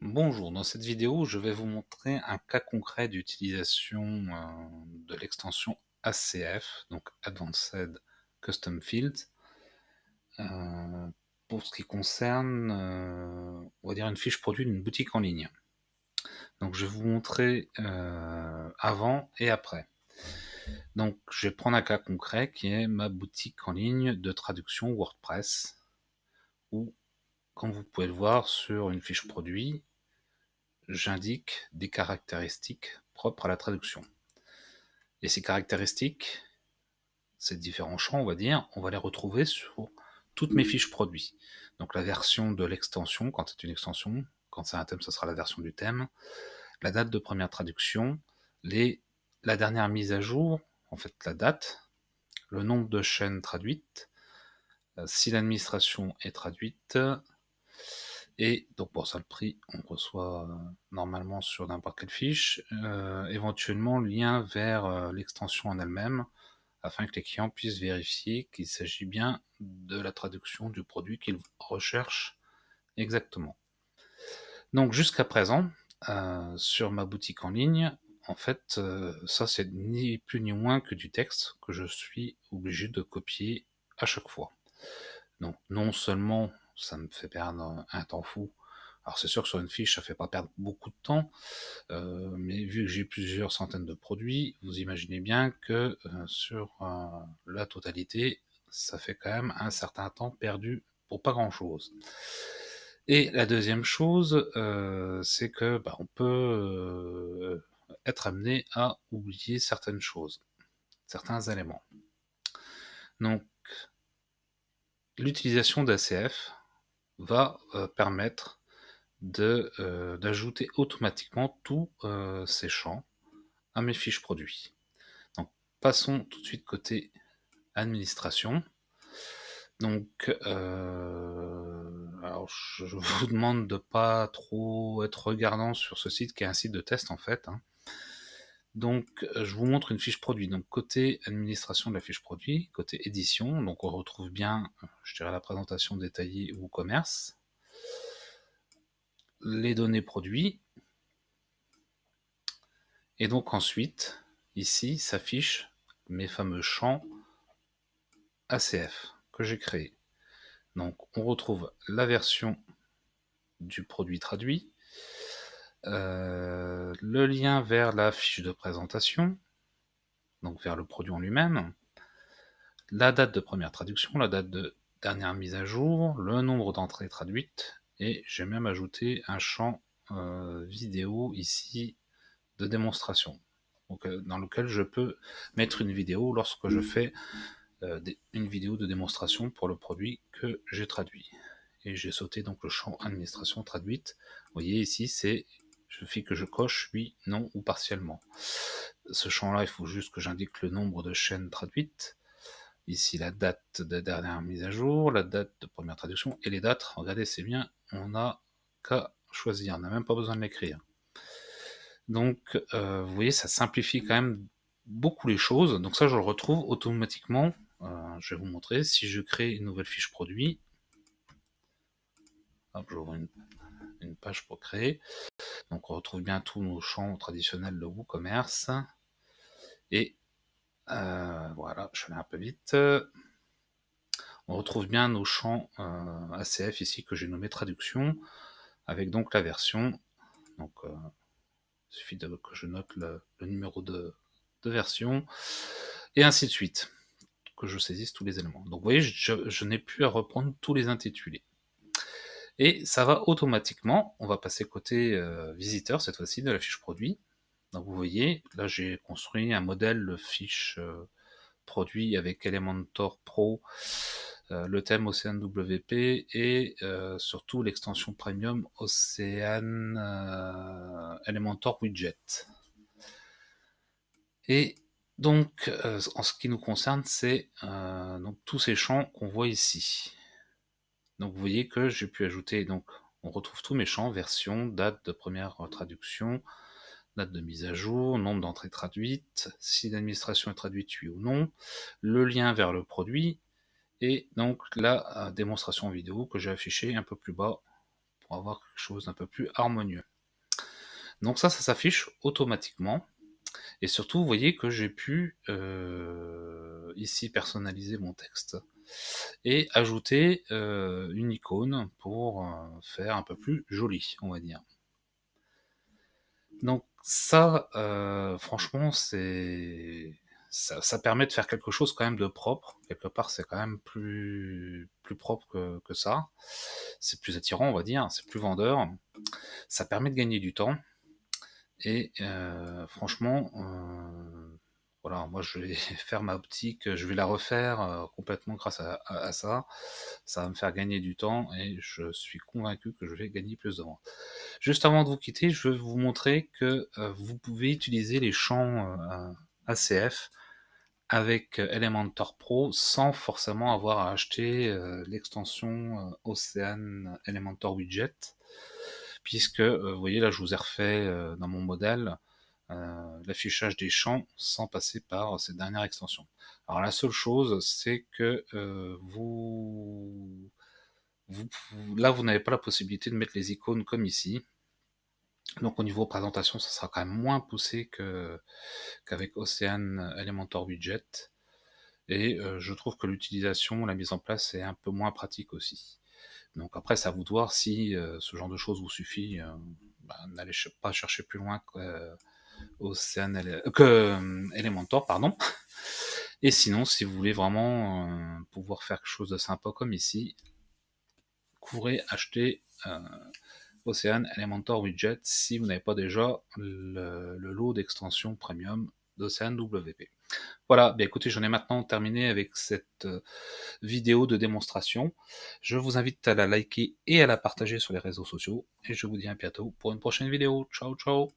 Bonjour, dans cette vidéo je vais vous montrer un cas concret d'utilisation euh, de l'extension ACF, donc Advanced Custom Fields, euh, pour ce qui concerne euh, on va dire une fiche produit d'une boutique en ligne. Donc je vais vous montrer avant et après. Donc je vais prendre un cas concret qui est ma boutique en ligne de traduction WordPress, où comme vous pouvez le voir sur une fiche produit, j'indique des caractéristiques propres à la traduction. Et ces caractéristiques, ces différents champs, on va dire, on va les retrouver sur toutes mes fiches produits. Donc la version de l'extension, quand c'est une extension, quand c'est un thème, ce sera la version du thème, la date de première traduction, la dernière mise à jour, en fait la date, le nombre de chaînes traduites, euh, si l'administration est traduite, et donc pour ça, le prix, on reçoit euh, normalement sur n'importe quelle fiche, euh, éventuellement lien vers euh, l'extension en elle-même, afin que les clients puissent vérifier qu'il s'agit bien de la traduction du produit qu'ils recherchent exactement. Donc jusqu'à présent, sur ma boutique en ligne, en fait, ça c'est ni plus ni moins que du texte que je suis obligé de copier à chaque fois. Donc non seulement ça me fait perdre un, temps fou. Alors c'est sûr que sur une fiche, ça fait pas perdre beaucoup de temps, euh, mais vu que j'ai plusieurs centaines de produits, vous imaginez bien que euh, sur euh, la totalité, ça fait quand même un certain temps perdu pour pas grand chose. Et la deuxième chose, c'est que bah, on peut être amené à oublier certaines choses, certains éléments. Donc l'utilisation d'ACF, va euh, permettre euh, d'ajouter automatiquement tous euh, ces champs à mes fiches produits. Donc, passons tout de suite côté administration. Donc, je vous demande de pas trop être regardant sur ce site qui est un site de test en fait. Hein. Donc, euh, je vous montre une fiche produit. Donc, côté administration de la fiche produit, côté édition, donc on retrouve bien, je dirais, la présentation détaillée ou commerce, les données produits, et donc ensuite, ici, s'affichent mes fameux champs ACF que j'ai créés. Donc, on retrouve la version du produit traduit, euh, le lien vers la fiche de présentation, donc vers le produit en lui-même, la date de première traduction, la date de dernière mise à jour, le nombre d'entrées traduites, et j'ai même ajouté un champ euh, vidéo ici de démonstration, euh, dans lequel je peux mettre une vidéo lorsque je fais une vidéo de démonstration pour le produit que j'ai traduit. Et j'ai sauté donc le champ administration traduite. Vous voyez ici, c'est je fais que je coche oui, non ou partiellement. Ce champ-là, il faut juste que j'indique le nombre de chaînes traduites. Ici, la date de dernière mise à jour, la date de première traduction et les dates. Regardez, c'est bien, on n'a qu'à choisir, on n'a même pas besoin de l'écrire. Donc, euh, vous voyez, ça simplifie quand même beaucoup les choses. Donc ça, je le retrouve automatiquement. Euh, je vais vous montrer. Si je crée une nouvelle fiche produit, j'ouvre une, page pour créer. Donc on retrouve bien tous nos champs traditionnels de WooCommerce. Et euh, voilà, je vais un peu vite. On retrouve bien nos champs euh, ACF ici que j'ai nommé traduction, avec donc la version. Donc euh, il suffit de, que je note le, numéro de, version, et ainsi de suite, que je saisisse tous les éléments. Donc vous voyez, je n'ai plus à reprendre tous les intitulés. Et ça va automatiquement, on va passer côté euh, visiteur cette fois-ci de la fiche produit. Donc vous voyez, là j'ai construit un modèle de fiche euh, produit avec Elementor Pro, euh, le thème Ocean WP et surtout l'extension premium Ocean Elementor Widget. Et donc en ce qui nous concerne, c'est tous ces champs qu'on voit ici. Donc vous voyez que j'ai pu ajouter, donc on retrouve tous mes champs, version, date de première euh, traduction, date de mise à jour, nombre d'entrées traduites, si l'administration est traduite oui ou non, le lien vers le produit, et donc la euh, démonstration vidéo que j'ai affichée un peu plus bas pour avoir quelque chose d'un peu plus harmonieux. Donc ça, ça s'affiche automatiquement. Et surtout, vous voyez que j'ai pu euh, ici personnaliser mon texte et ajouter euh, une icône pour euh, faire un peu plus joli, on va dire. Donc ça, euh, franchement, c'est ça, permet de faire quelque chose quand même de propre. Quelque part, c'est quand même plus, plus propre que, ça. C'est plus attirant, on va dire. C'est plus vendeur. Ça permet de gagner du temps. Et franchement, alors moi je vais faire ma optique, je vais la refaire euh, complètement grâce à, ça. Ça va me faire gagner du temps et je suis convaincu que je vais gagner plus de Juste avant de vous quitter, je vais vous montrer que euh, vous pouvez utiliser les champs euh, ACF avec Elementor Pro sans forcément avoir à acheter l'extension Ocean Elementor Widget. Puisque, vous voyez là, je vous ai refait dans mon modèle l'affichage euh, des champs sans passer par cette dernière extension. Alors la seule chose, c'est que euh, vous... là, vous n'avez pas la possibilité de mettre les icônes comme ici. Donc au niveau présentation, ça sera quand même moins poussé qu'avec Ocean Elementor Widget. Et euh, je trouve que l'utilisation, la mise en place est un peu moins pratique aussi. Donc après, ça vous de voir si ce genre de choses vous suffit. Bah, n'allez pas chercher plus loin Ocean euh, euh, Elementor, pardon. Et sinon, si vous voulez vraiment euh, pouvoir faire quelque chose de sympa comme ici, courez acheter Océan Ocean Elementor Widget si vous n'avez pas déjà le, lot d'extension premium d'Ocean WP. Voilà, bien écoutez, j'en ai maintenant terminé avec cette vidéo de démonstration. Je vous invite à la liker et à la partager sur les réseaux sociaux. Et je vous dis à bientôt pour une prochaine vidéo. Ciao, ciao